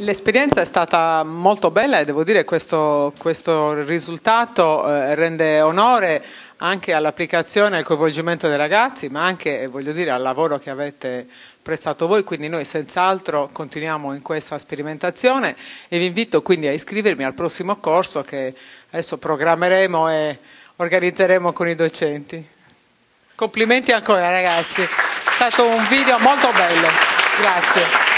L'esperienza è stata molto bella e devo dire che questo, questo risultato eh, rende onore anche all'applicazione e al coinvolgimento dei ragazzi, ma anche eh, dire, al lavoro che avete prestato voi, quindi noi senz'altro continuiamo in questa sperimentazione e vi invito quindi a iscrivermi al prossimo corso che adesso programmeremo e organizzeremo con i docenti. Complimenti ancora ragazzi, è stato un video molto bello, grazie.